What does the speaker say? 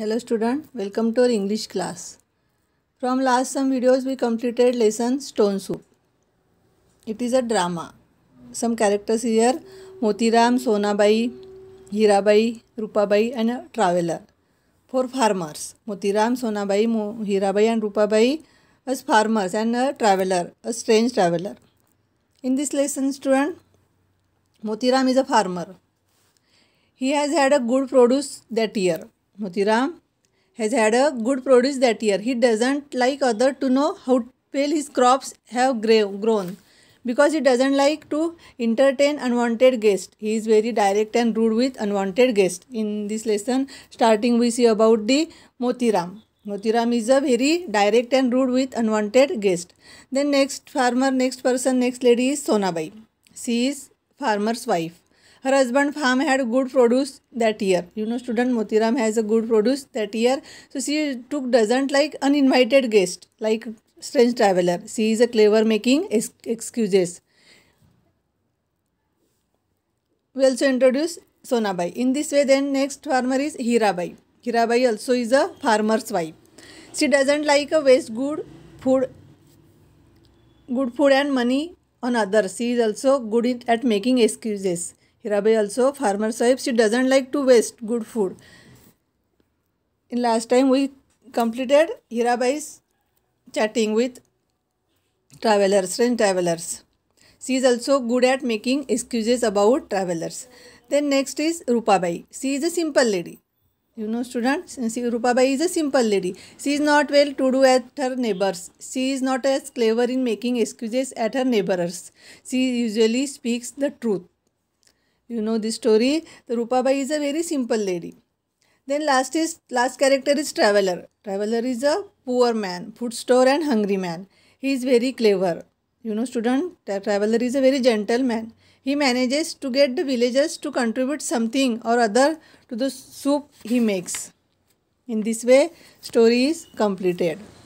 hello student welcome to our english class from last some videos we completed lesson stone soup it is a drama some characters here motiram sonabai hirabai rupabai and a traveler for farmers motiram sonabai hirabai and rupabai as farmers and a traveler a strange traveler in this lesson student motiram is a farmer he has had a good produce that year Motiram has had a good produce that year. He doesn't like other to know how well his crops have grown because he doesn't like to entertain unwanted guests. He is very direct and rude with unwanted guests. In this lesson, starting we see about the Motiram. Motiram is a very direct and rude with unwanted guest. Then next farmer, next person, next lady is Sonabai. She is farmer's wife. Her husband farm had good produce that year. You know student Motiram has a good produce that year. So she took doesn't like uninvited guest like strange traveler. She is a clever making excuses. We also introduce Sonabai. In this way then next farmer is Hirabai. Hirabai also is a farmer's wife. She doesn't like a waste good food good food and money on others. She is also good at making excuses. Hirabai also farmer sahib she doesn't like to waste good food. In last time we completed Hirabai's chatting with travelers, friend travelers. She is also good at making excuses about travelers. Then next is Rupabai. She is a simple lady. You know students, she, Rupabai is a simple lady. She is not well to do at her neighbors. She is not as clever in making excuses at her neighbors. She usually speaks the truth. You know this story. The Rupabai is a very simple lady. Then last is last character is traveler. Traveler is a poor man, food store and hungry man. He is very clever. You know, student, traveler is a very gentle man. He manages to get the villagers to contribute something or other to the soup he makes. In this way, story is completed.